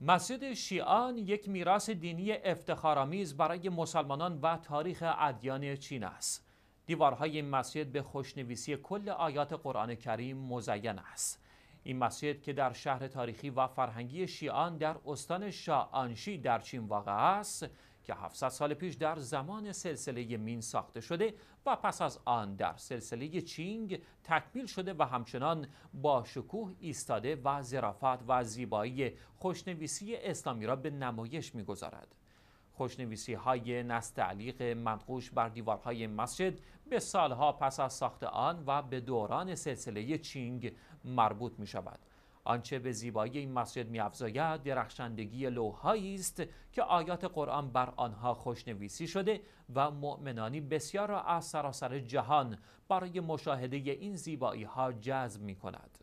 مسجد شیعان یک میراث دینی افتخارآمیز برای مسلمانان و تاریخ ادیان چین است. دیوارهای این مسجد به خوشنویسی کل آیات قرآن کریم مزین است. این مسجد که در شهر تاریخی و فرهنگی شیعان در استان شاانشی در چین واقع است که 700 سال پیش در زمان سلسله مین ساخته شده و پس از آن در سلسله چینگ تکمیل شده و همچنان با شکوه ایستاده و زرافت و زیبایی خوشنویسی اسلامی را به نمایش می‌گذارد. خوشنویسی های نستعلیق منقوش بر دیوارهای مسجد به سالها پس از ساخت آن و به دوران سلسله چینگ مربوط می شود. آنچه به زیبایی این مسجد میافزاید درخشندگی لوهایی است که آیات قرآن بر آنها خوشنویسی شده و مؤمنانی بسیار را از سراسر جهان برای مشاهده این زیبایی ها جذب می کند.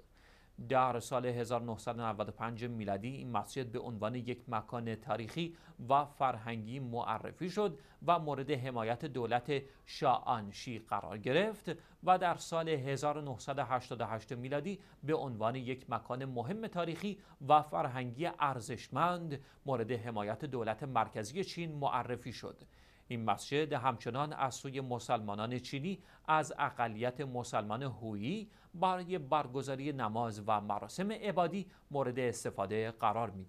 در سال 1995 میلادی این مسجد به عنوان یک مکان تاریخی و فرهنگی معرفی شد و مورد حمایت دولت شاهانشی قرار گرفت و در سال 1988 میلادی به عنوان یک مکان مهم تاریخی و فرهنگی ارزشمند مورد حمایت دولت مرکزی چین معرفی شد این مسجد همچنان از سوی مسلمانان چینی از اقلیت مسلمان هویی برای برگزاری نماز و مراسم عبادی مورد استفاده قرار می